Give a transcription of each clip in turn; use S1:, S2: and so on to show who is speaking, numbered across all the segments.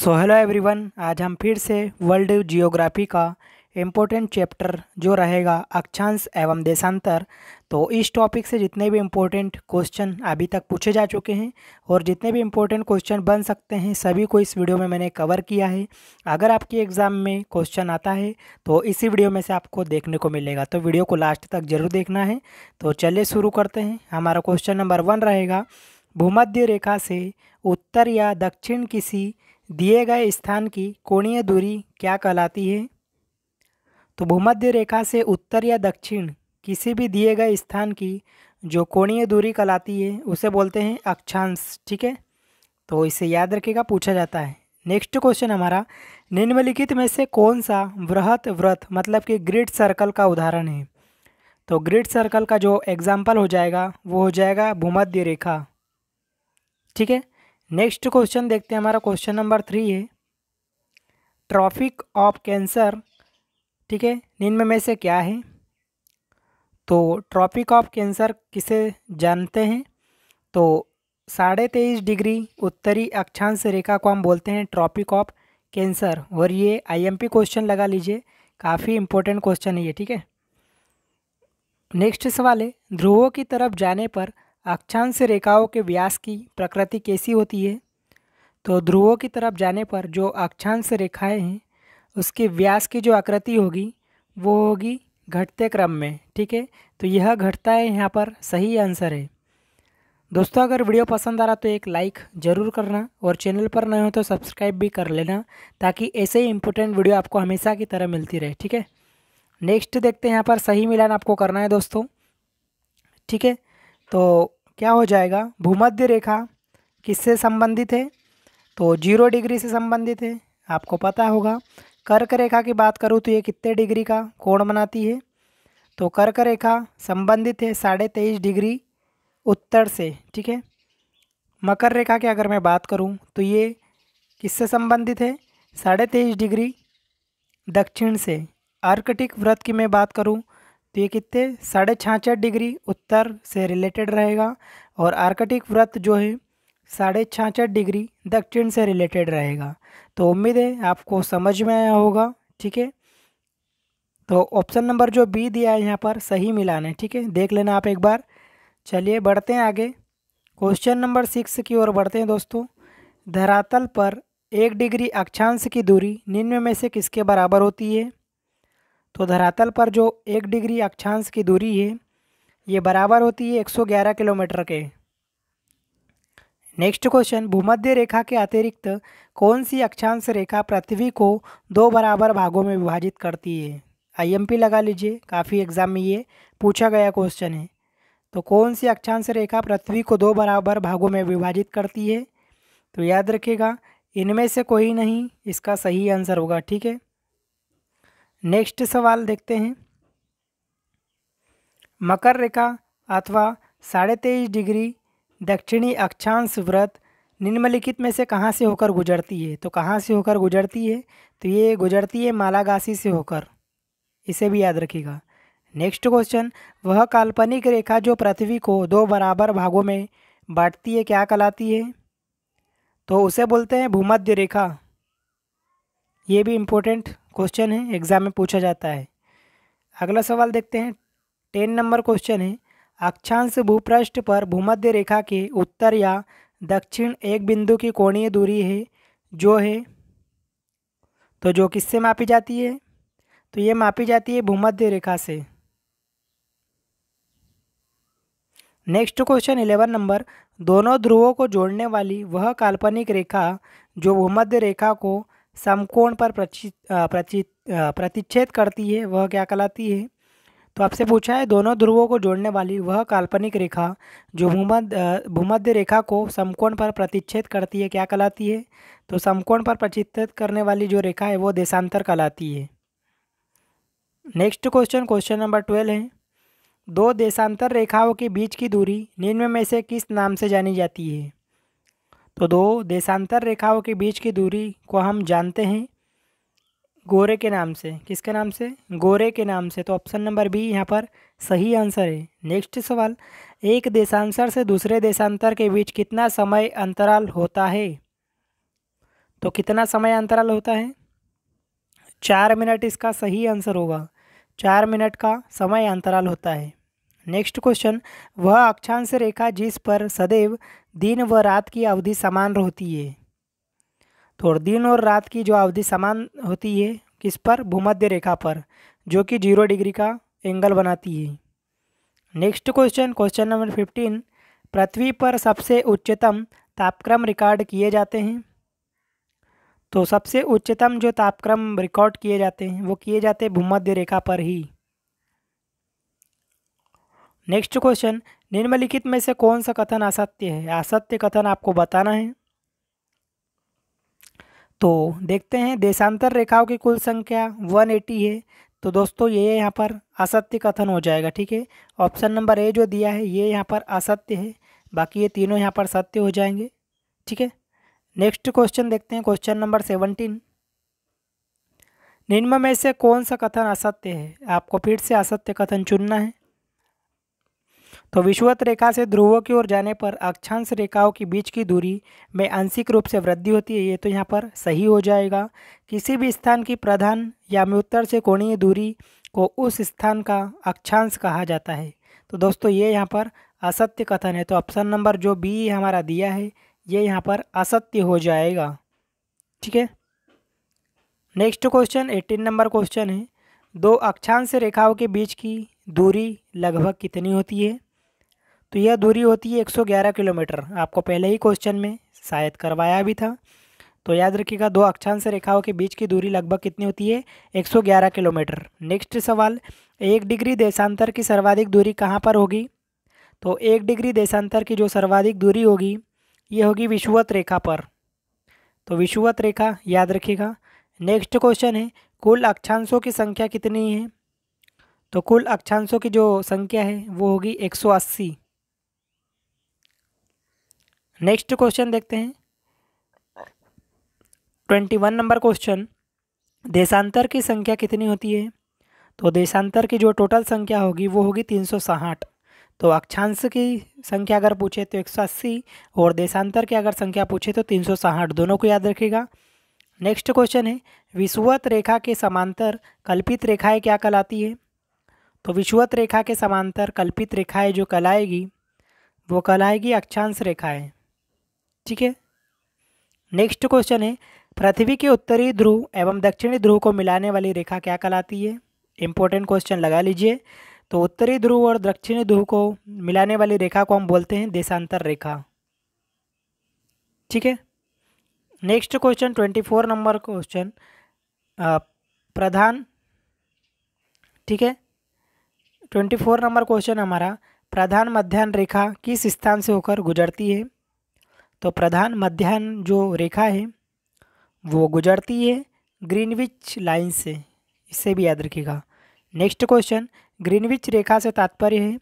S1: so hello everyone आज हम फिर से वर्ल्ड जियोग्राफी का इम्पोर्टेंट चैप्टर जो रहेगा अक्षांश एवं देशांतर तो इस टॉपिक से जितने भी इम्पोर्टेंट क्वेश्चन अभी तक पूछे जा चुके हैं और जितने भी इम्पोर्टेंट क्वेश्चन बन सकते हैं सभी को इस वीडियो में मैंने कवर किया है अगर आपके एग्ज़ाम में क्वेश्चन आता है तो इसी वीडियो में से आपको देखने को मिलेगा तो वीडियो को लास्ट तक ज़रूर देखना है तो चलिए शुरू करते हैं हमारा क्वेश्चन नंबर वन रहेगा भूमध्य रेखा से उत्तर या दक्षिण किसी दिए गए स्थान की कोणीय दूरी क्या कहलाती है तो भूमध्य रेखा से उत्तर या दक्षिण किसी भी दिए गए स्थान की जो कोणीय दूरी कहलाती है उसे बोलते हैं अक्षांश ठीक है तो इसे याद रखेगा पूछा जाता है नेक्स्ट क्वेश्चन हमारा निम्नलिखित में से कौन सा वृहत व्रत मतलब कि ग्रिड सर्कल का उदाहरण है तो ग्रिड सर्कल का जो एग्जाम्पल हो जाएगा वो हो जाएगा भूमध्य रेखा ठीक है नेक्स्ट क्वेश्चन देखते हैं हमारा क्वेश्चन नंबर थ्री है ट्रॉफिक ऑफ कैंसर ठीक है निम्न में से क्या है तो ट्रॉपिक ऑफ कैंसर किसे जानते हैं तो साढ़े तेईस डिग्री उत्तरी अक्षांश रेखा को हम बोलते हैं ट्रॉपिक ऑफ कैंसर और ये आईएमपी क्वेश्चन लगा लीजिए काफ़ी इंपॉर्टेंट क्वेश्चन है ये ठीक है नेक्स्ट सवाल है ध्रुवों की तरफ जाने पर अक्षांश रेखाओं के व्यास की प्रकृति कैसी होती है तो ध्रुवों की तरफ जाने पर जो अक्षांश रेखाएँ हैं उसके व्यास की जो आकृति होगी वो होगी घटते क्रम में ठीक है तो यह घटता है यहाँ पर सही आंसर है दोस्तों अगर वीडियो पसंद आ रहा तो एक लाइक ज़रूर करना और चैनल पर नए हो तो सब्सक्राइब भी कर लेना ताकि ऐसे ही इंपॉर्टेंट वीडियो आपको हमेशा की तरह मिलती रहे ठीक है नेक्स्ट देखते हैं यहाँ पर सही मिलान आपको करना है दोस्तों ठीक है तो क्या हो जाएगा भूमध्य रेखा किससे संबंधित है तो जीरो डिग्री से संबंधित है आपको पता होगा कर्क रेखा की बात करूँ तो ये कितने डिग्री का कोण बनाती है तो कर्क रेखा संबंधित है साढ़े तेईस डिग्री उत्तर से ठीक है मकर रेखा की अगर मैं बात करूँ तो ये किससे संबंधित है साढ़े तेईस डिग्री दक्षिण से आर्कटिक व्रत की मैं बात करूँ तो ये कितने साढ़े छाछठ डिग्री उत्तर से रिलेटेड रहेगा और आर्कटिक व्रत जो है साढ़े छाछठ डिग्री दक्षिण से रिलेटेड रहेगा तो उम्मीद है आपको समझ में आया होगा ठीक है तो ऑप्शन नंबर जो बी दिया है यहाँ पर सही मिलान है ठीक है देख लेना आप एक बार चलिए बढ़ते हैं आगे क्वेश्चन नंबर सिक्स की ओर बढ़ते हैं दोस्तों धरातल पर एक डिग्री अक्षांश की दूरी निम्न में से किसके बराबर होती है तो धरातल पर जो एक डिग्री अक्षांश की दूरी है ये बराबर होती है 111 किलोमीटर के नेक्स्ट क्वेश्चन भूमध्य रेखा के अतिरिक्त कौन सी अक्षांश रेखा पृथ्वी को दो बराबर भागों में विभाजित करती है आईएमपी लगा लीजिए काफ़ी एग्जाम में ये पूछा गया क्वेश्चन है तो कौन सी अक्षांश रेखा पृथ्वी को दो बराबर भागों में विभाजित करती है तो याद रखिएगा इनमें से कोई नहीं इसका सही आंसर होगा ठीक है नेक्स्ट सवाल देखते हैं मकर रेखा अथवा साढ़े तेईस डिग्री दक्षिणी अक्षांश व्रत निम्नलिखित में से कहाँ से होकर गुजरती है तो कहाँ से होकर गुजरती है तो ये गुजरती है मालागासी से होकर इसे भी याद रखिएगा नेक्स्ट क्वेश्चन वह काल्पनिक रेखा जो पृथ्वी को दो बराबर भागों में बांटती है क्या कहलाती है तो उसे बोलते हैं भूमध्य रेखा ये भी इम्पोर्टेंट क्वेश्चन है एग्ज़ाम में पूछा जाता है अगला सवाल देखते हैं टेन नंबर क्वेश्चन है अक्षांश भूपृष्ठ पर भूमध्य रेखा के उत्तर या दक्षिण एक बिंदु की कोणीय दूरी है जो है तो जो किससे मापी जाती है तो ये मापी जाती है भूमध्य रेखा से नेक्स्ट क्वेश्चन इलेवन नंबर दोनों ध्रुवों को जोड़ने वाली वह काल्पनिक रेखा जो भूमध्य रेखा को समकोण पर प्रचित प्रचि प्रतिच्छेद करती है वह क्या कहलाती है तो आपसे पूछा है दोनों ध्रुवों को जोड़ने वाली वह काल्पनिक रेखा जो भूमध्य भूमध्य रेखा को समकोण पर प्रतिच्छेद करती है क्या कहलाती है तो समकोण पर प्रतिच्छेद करने वाली जो रेखा है वो देशांतर कहलाती है next question question number twelve है दो देशांतर रेखाओं के बीच की दूरी निम्न में से किस नाम से जानी जाती है तो दो देशांतर रेखाओं के बीच की दूरी को हम जानते हैं गोरे के नाम से किसके नाम से गोरे के नाम से तो ऑप्शन नंबर बी यहाँ पर सही आंसर है नेक्स्ट सवाल एक देशांतर से दूसरे देशांतर के बीच कितना समय अंतराल होता है तो कितना समय अंतराल होता है चार मिनट इसका सही आंसर होगा चार मिनट का समय अंतराल होता है नेक्स्ट क्वेश्चन वह अक्षांश रेखा जिस पर सदैव दिन व रात की अवधि समान रहती है तो और दिन और रात की जो अवधि समान होती है किस पर भूमध्य रेखा पर जो कि जीरो डिग्री का एंगल बनाती है next question question number fifteen पृथ्वी पर सबसे उच्चतम तापक्रम रिकॉर्ड किए जाते हैं तो सबसे उच्चतम जो तापक्रम रिकॉर्ड किए जाते हैं वो किए जाते हैं भूमध्य रेखा पर ही नेक्स्ट क्वेश्चन निम्नलिखित में से कौन सा कथन असत्य है असत्य कथन आपको बताना है तो देखते हैं देशांतर रेखाओं की कुल संख्या 180 है तो दोस्तों ये यहाँ पर असत्य कथन हो जाएगा ठीक है ऑप्शन नंबर ए जो दिया है ये यहाँ पर असत्य है बाकी ये तीनों यहाँ पर सत्य हो जाएंगे ठीक है नेक्स्ट क्वेश्चन देखते हैं क्वेश्चन नंबर सेवनटीन निम्न में से कौन सा कथन असत्य है आपको फिर से असत्य कथन चुनना है तो विषुवत रेखा से ध्रुवों की ओर जाने पर अक्षांश रेखाओं के बीच की दूरी में आंशिक रूप से वृद्धि होती है ये तो यहाँ पर सही हो जाएगा किसी भी स्थान की प्रधान या म्यूत्तर से कोणीय दूरी को उस स्थान का अक्षांश कहा जाता है तो दोस्तों ये यहाँ पर असत्य कथन है तो ऑप्शन नंबर जो बी हमारा दिया है ये यहाँ पर असत्य हो जाएगा ठीक है next question eighteen number question है दो अक्षांश रेखाओं के बीच की दूरी लगभग कितनी होती है तो यह दूरी होती है 111 किलोमीटर आपको पहले ही क्वेश्चन में शायद करवाया भी था तो याद रखिएगा दो अक्षांश रेखाओं के बीच की दूरी लगभग कितनी होती है 111 किलोमीटर नेक्स्ट सवाल एक डिग्री देशांतर की सर्वाधिक दूरी कहाँ पर होगी तो एक डिग्री देशांतर की जो सर्वाधिक दूरी होगी ये होगी विषुवत रेखा पर तो विषुवत रेखा याद रखिएगा नेक्स्ट क्वेश्चन है कुल अक्षांशों की संख्या कितनी है तो कुल अक्षांशों की जो संख्या है वो होगी 180 नेक्स्ट क्वेश्चन देखते हैं ट्वेंटी वन नंबर क्वेश्चन देशांतर की संख्या कितनी होती है तो देशांतर की जो टोटल संख्या होगी वो होगी तीन सौ साठ तो अक्षांश की संख्या अगर पूछे तो एक सौ अस्सी और देशांतर की अगर संख्या पूछे तो तीन सौ साठ दोनों को याद रखिएगा नेक्स्ट क्वेश्चन है विश्वत रेखा के समांतर कल्पित रेखाएँ क्या कहलाती है तो विश्वत रेखा के समांतर कल्पित रेखाएँ जो कहलाएगी वो कहलाएगी अक्षांश रेखाएँ ठीक है नेक्स्ट क्वेश्चन है पृथ्वी के उत्तरी ध्रुव एवं दक्षिणी ध्रुव को मिलाने वाली रेखा क्या कहलाती है इंपॉर्टेंट क्वेश्चन लगा लीजिए तो उत्तरी ध्रुव और दक्षिणी ध्रुव को मिलाने वाली रेखा को हम बोलते हैं देशांतर रेखा ठीक है next question twenty four number question प्रधान ठीक है ट्वेंटी फोर नंबर क्वेश्चन हमारा प्रधान मध्यान्ह रेखा किस स्थान से होकर गुजरती है तो प्रधान मध्यान जो रेखा है वो गुजरती है ग्रीनविच लाइन से इसे भी याद रखिएगा नेक्स्ट क्वेश्चन ग्रीनविच रेखा से तात्पर्य है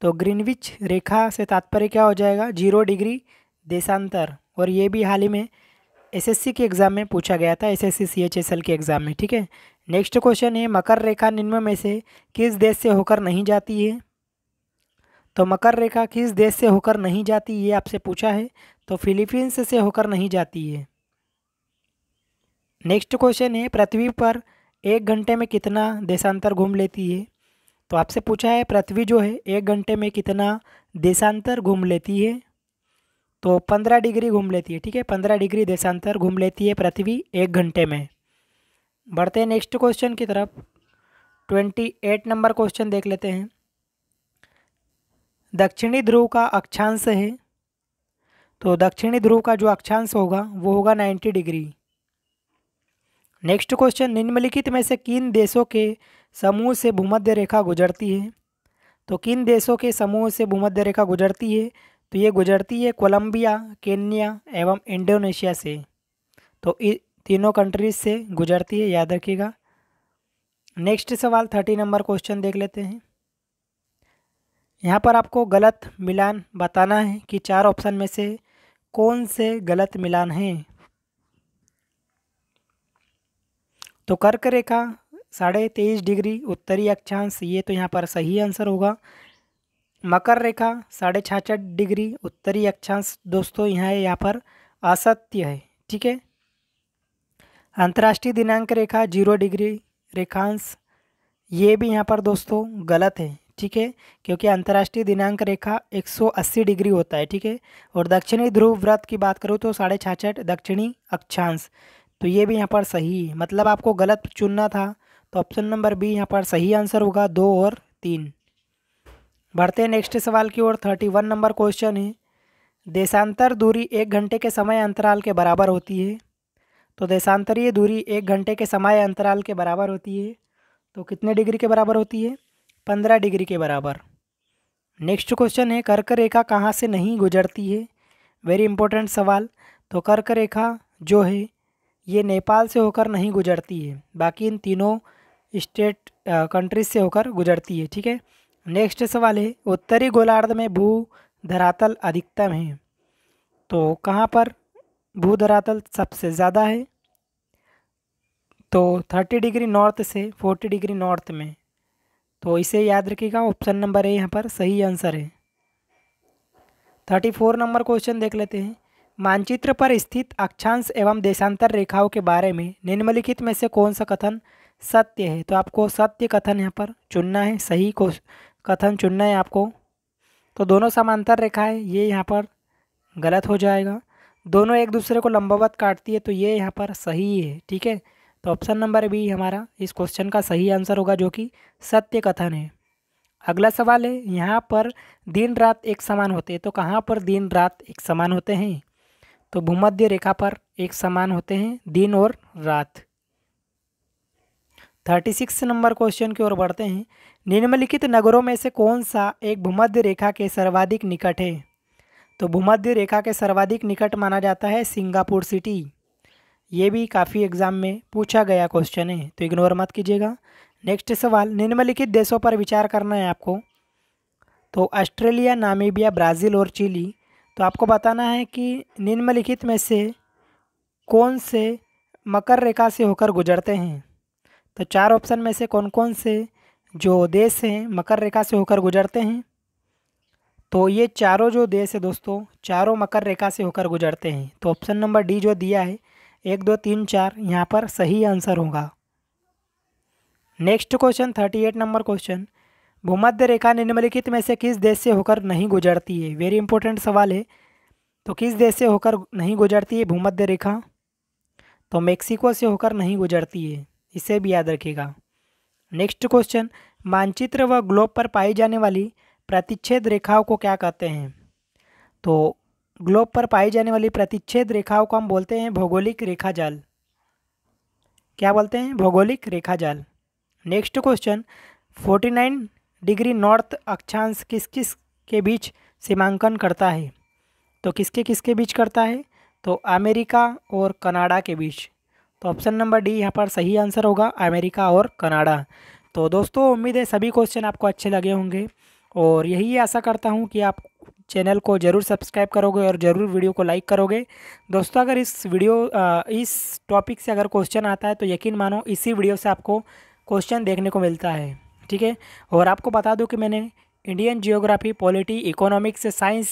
S1: तो ग्रीनविच रेखा से तात्पर्य क्या हो जाएगा जीरो डिग्री देशांतर और ये भी हाल ही में एसएससी के एग्ज़ाम में पूछा गया था एसएससी सीएचएसएल के एग्ज़ाम में ठीक है नेक्स्ट क्वेश्चन है मकर रेखा निम्न में से किस देश से होकर नहीं जाती है तो मकर रेखा किस देश से होकर नहीं जाती ये आपसे पूछा है तो फिलीपींस से होकर नहीं जाती है नेक्स्ट क्वेश्चन है पृथ्वी पर एक घंटे में कितना देशांतर घूम लेती है तो आपसे पूछा है पृथ्वी जो है एक घंटे में कितना देशांतर घूम लेती है तो पंद्रह डिग्री घूम लेती है ठीक है पंद्रह डिग्री देशांतर घूम लेती है पृथ्वी एक घंटे में बढ़ते हैं नेक्स्ट क्वेश्चन की तरफ ट्वेंटी एट नंबर क्वेश्चन देख लेते हैं दक्षिणी ध्रुव का अक्षांश है तो दक्षिणी ध्रुव का जो अक्षांश होगा वो होगा नाइन्टी डिग्री नेक्स्ट क्वेश्चन निम्नलिखित में से किन देशों के समूह से भूमध्य रेखा गुजरती है तो किन देशों के समूह से भूमध्य रेखा गुजरती है तो ये गुजरती है कोलंबिया केन्या एवं इंडोनेशिया से तो तीनों कंट्रीज से गुजरती है याद रखिएगा नेक्स्ट सवाल थर्टी नंबर क्वेश्चन देख लेते हैं यहाँ पर आपको गलत मिलान बताना है कि चार ऑप्शन में से कौन से गलत मिलान हैं तो कर्क रेखा साढ़े तेईस डिग्री उत्तरी अक्षांश ये तो यहाँ पर सही आंसर होगा मकर रेखा साढ़े छाछठ डिग्री उत्तरी अक्षांश दोस्तों यहाँ यहाँ पर असत्य है ठीक है अंतर्राष्ट्रीय दिनांक रेखा जीरो डिग्री रेखांश ये भी यहाँ पर दोस्तों गलत है ठीक है क्योंकि अंतर्राष्ट्रीय दिनांक रेखा 180 डिग्री होता है ठीक है और दक्षिणी ध्रुव व्रत की बात करूँ तो साढ़े छाछठ दक्षिणी अक्षांश तो ये भी यहाँ पर सही मतलब आपको गलत चुनना था तो ऑप्शन नंबर बी यहाँ पर सही आंसर होगा दो और तीन बढ़ते हैं नेक्स्ट सवाल की ओर थर्टी वन नंबर क्वेश्चन है देशांतर दूरी एक घंटे के समय अंतराल के बराबर होती है तो देशांतरीय दूरी एक घंटे के समय अंतराल के बराबर होती है तो कितने डिग्री के बराबर होती है पंद्रह डिग्री के बराबर नेक्स्ट क्वेश्चन है कर्क रेखा कहाँ से नहीं गुजरती है वेरी इंपॉर्टेंट सवाल तो कर्क रेखा जो है ये नेपाल से होकर नहीं गुजरती है बाकी इन तीनों स्टेट कंट्रीज से होकर गुजरती है ठीक है नेक्स्ट सवाल है उत्तरी गोलार्ध में भू धरातल अधिकतम है तो कहाँ पर भू धरातल सबसे ज़्यादा है तो थर्टी डिग्री नॉर्थ से फोर्टी डिग्री नॉर्थ में तो इसे याद रखिएगा ऑप्शन नंबर ए यहाँ पर सही आंसर है थर्टी फोर नंबर क्वेश्चन देख लेते हैं मानचित्र पर स्थित अक्षांश एवं देशांतर रेखाओं के बारे में निम्नलिखित में से कौन सा कथन सत्य है तो आपको सत्य कथन यहाँ पर चुनना है सही को कथन चुनना है आपको तो दोनों समांतर रेखा है ये यहाँ पर गलत हो जाएगा दोनों एक दूसरे को लंबवत काटती है तो ये यहाँ पर सही है ठीक है तो ऑप्शन नंबर बी हमारा इस क्वेश्चन का सही आंसर होगा जो कि सत्य कथन है अगला सवाल है यहाँ पर दिन रात एक समान होते हैं तो कहाँ पर दिन रात एक समान होते हैं तो भूमध्य रेखा पर एक समान होते हैं दिन और रात थर्टी सिक्स नंबर क्वेश्चन की ओर बढ़ते हैं निम्नलिखित नगरों में से कौन सा एक भूमध्य रेखा के सर्वाधिक निकट है तो भूमध्य रेखा के सर्वाधिक निकट माना जाता है सिंगापुर सिटी ये भी काफ़ी एग्जाम में पूछा गया क्वेश्चन है तो इग्नोर मत कीजिएगा नेक्स्ट सवाल निम्नलिखित देशों पर विचार करना है आपको तो ऑस्ट्रेलिया नामीबिया ब्राज़ील और चिली तो आपको बताना है कि निम्नलिखित में से कौन से मकर रेखा से होकर गुजरते हैं तो चार ऑप्शन में से कौन कौन से जो देश हैं मकर रेखा से होकर गुजरते हैं तो ये चारों जो देश है दोस्तों चारों मकर रेखा से होकर गुजरते हैं तो ऑप्शन नंबर डी जो दिया है एक दो तीन चार यहाँ पर सही आंसर होगा next question thirty eight number question भूमध्य रेखा निम्नलिखित में से किस देश से होकर नहीं गुजरती है वेरी इंपॉर्टेंट सवाल है तो किस देश से होकर नहीं गुजरती है भूमध्य रेखा तो मेक्सिको से होकर नहीं गुजरती है इसे भी याद रखिएगा नेक्स्ट क्वेश्चन मानचित्र व ग्लोब पर पाई जाने वाली प्रतिच्छेद रेखाओं को क्या कहते हैं तो ग्लोब पर पाई जाने वाली प्रतिच्छेद रेखाओं को हम बोलते हैं भौगोलिक रेखा जाल क्या बोलते हैं भौगोलिक रेखा जाल next question forty nine degree north अक्षांश किस किस के बीच सीमांकन करता है तो किसके किसके बीच करता है तो अमेरिका और कनाडा के बीच तो ऑप्शन नंबर डी यहाँ पर सही आंसर होगा अमेरिका और कनाडा तो दोस्तों उम्मीद है सभी क्वेश्चन आपको अच्छे लगे होंगे और यही आशा करता हूँ कि आप चैनल को ज़रूर सब्सक्राइब करोगे और ज़रूर वीडियो को लाइक करोगे दोस्तों अगर इस वीडियो इस टॉपिक से अगर क्वेश्चन आता है तो यकीन मानो इसी वीडियो से आपको क्वेश्चन देखने को मिलता है ठीक है और आपको बता दूँ कि मैंने Indian geography polity economics science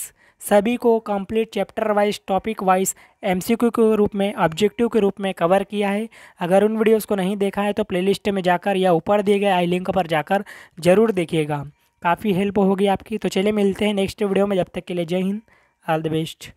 S1: सभी को complete chapter wise topic wise MCQ के रूप में ऑब्जेक्टिव के रूप में कवर किया है अगर उन वीडियोस को नहीं देखा है तो प्लेलिस्ट में जाकर या ऊपर दिए गए आई लिंक पर जाकर ज़रूर देखिएगा काफ़ी हेल्प होगी आपकी तो चलिए मिलते हैं नेक्स्ट वीडियो में जब तक के लिए जय हिंद ऑल द बेस्ट